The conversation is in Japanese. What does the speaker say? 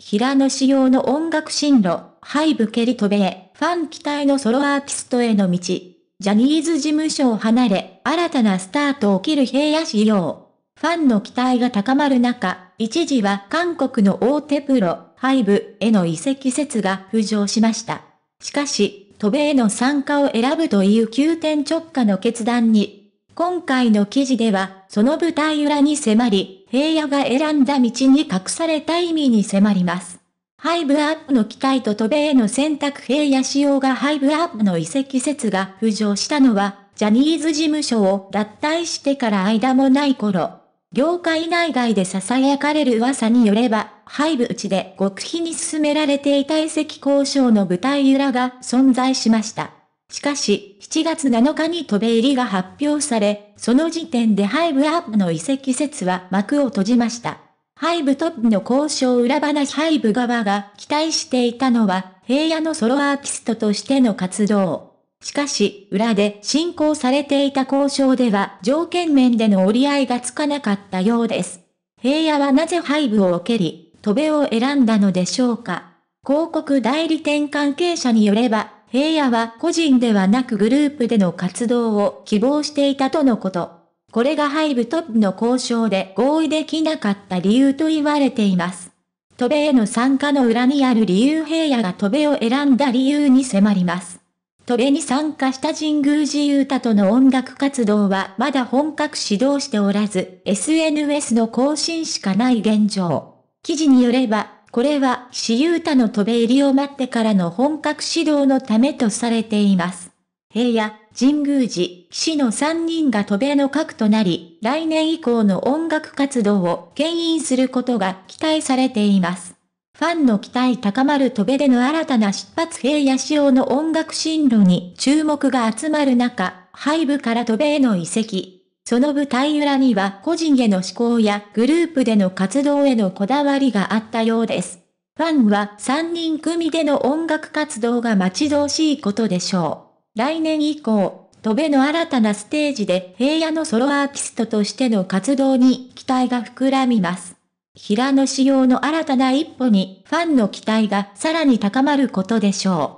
平野仕様の音楽進路、ハイブ蹴り飛べへ、ファン期待のソロアーティストへの道。ジャニーズ事務所を離れ、新たなスタートを切る平野仕様。ファンの期待が高まる中、一時は韓国の大手プロ、ハイブへの移籍説が浮上しました。しかし、渡米への参加を選ぶという急転直下の決断に今回の記事では、その舞台裏に迫り、平野が選んだ道に隠された意味に迫ります。ハイブアップの期待と渡米への選択平野仕様がハイブアップの移籍説が浮上したのは、ジャニーズ事務所を脱退してから間もない頃。業界内外で囁かれる噂によれば、ハイブ内で極秘に進められていた移籍交渉の舞台裏が存在しました。しかし、7月7日に渡米入りが発表され、その時点でハイブアップの移籍説は幕を閉じました。ハイブトップの交渉裏話ハイブ側が期待していたのは、平野のソロアーティストとしての活動。しかし、裏で進行されていた交渉では条件面での折り合いがつかなかったようです。平野はなぜハイブを受けり、渡米を選んだのでしょうか。広告代理店関係者によれば、平野は個人ではなくグループでの活動を希望していたとのこと。これがハイブトップの交渉で合意できなかった理由と言われています。渡米への参加の裏にある理由平野が渡米を選んだ理由に迫ります。渡米に参加した神宮寺ユ太との音楽活動はまだ本格始動しておらず、SNS の更新しかない現状。記事によれば、これは私有他の飛べ入りを待ってからの本格指導のためとされています。平野、神宮寺、騎士の3人が渡米の核となり、来年以降の音楽活動を牽引することが期待されています。ファンの期待高まる渡米での新たな出発平野仕様の音楽進路に注目が集まる中、背部から渡米への移籍、その舞台裏には個人への思考やグループでの活動へのこだわりがあったようです。ファンは3人組での音楽活動が待ち遠しいことでしょう。来年以降、戸辺の新たなステージで平野のソロアーティストとしての活動に期待が膨らみます。平野仕様の新たな一歩にファンの期待がさらに高まることでしょう。